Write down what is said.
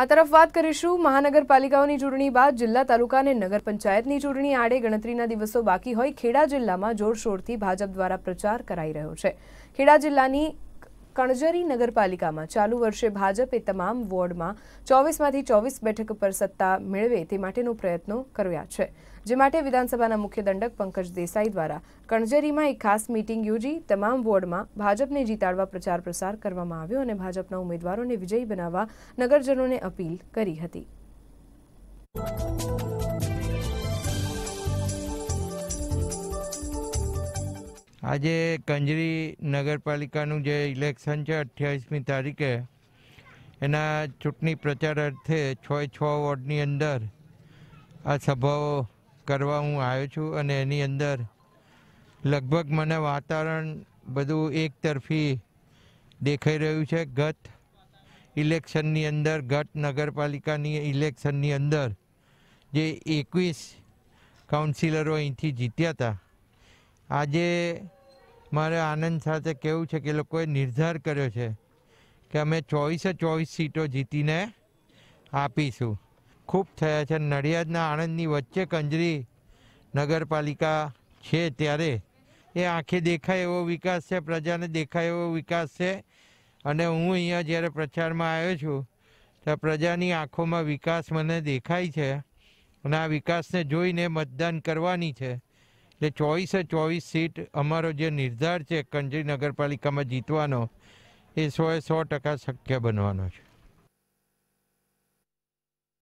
આ તરફ વાત કરીશું મહાનગરપાલિકાઓની ચૂંટણી બાદ જિલ્લા તાલુકા અને નગર પંચાયતની ચૂંટણી આડે ગણતરીના દિવસો બાકી હોય ખેડા જિલ્લામાં જોરશોરથી ભાજપ દ્વારા પ્રચાર કરાઈ રહ્યો છે ખેડા જિલ્લાની કણજરી નગરપાલિકામાં ચાલુ વર્ષે ભાજપે તમામ વોર્ડમાં 24માંથી 24 બેઠક પર સત્તા મેળવે તે માટેનો પ્રયત્ન કર્યો છે જે માટે વિધાનસભાના મુખ્ય દંડક પંકજ દેસાઈ દ્વારા કણજરીમાં એક ખાસ મીટિંગ યોજી તમામ વોર્ડમાં ભાજપને જીતાડવા પ્રચાર પ્રસાર કરવામાં આવ્યો અને ભાજપના ઉમેદવારોને વિજય બનાવવા નગરજનોને અપીલ કરી હતી આજે કંજરી નગરપાલિકાનું જે ઇલેક્શન છે અઠ્યાવીસમી તારીખે એના ચૂંટણી પ્રચાર અર્થે છ છ વોર્ડની અંદર આ સભાઓ કરવા હું આવ્યો છું અને એની અંદર લગભગ મને વાતાવરણ બધું એકતરફી દેખાઈ રહ્યું છે ગત ઇલેક્શનની અંદર ગત નગરપાલિકાની ઇલેક્શનની અંદર જે એકવીસ કાઉન્સિલરો અહીંથી જીત્યા હતા આજે મારે આનંદ સાથે કેવું છે કે લોકોએ નિર્ધાર કર્યો છે કે અમે ચોવીસે ચોવીસ સીટો જીતીને આપીશું ખૂબ થયા છે નડિયાદના આણંદની વચ્ચે કંજરી નગરપાલિકા છે ત્યારે એ આંખે દેખાય એવો વિકાસ છે પ્રજાને દેખાય એવો વિકાસ છે અને હું અહીંયા જ્યારે પ્રચારમાં આવ્યો છું ત્યાં પ્રજાની આંખોમાં વિકાસ મને દેખાય છે અને આ વિકાસને જોઈને મતદાન કરવાની છે એટલે ચોવીસે ચોવીસ સીટ અમારો જે નિર્ધાર છે કંજરી નગરપાલિકામાં જીતવાનો એ સોએ સો ટકા શક્ય બનવાનો છે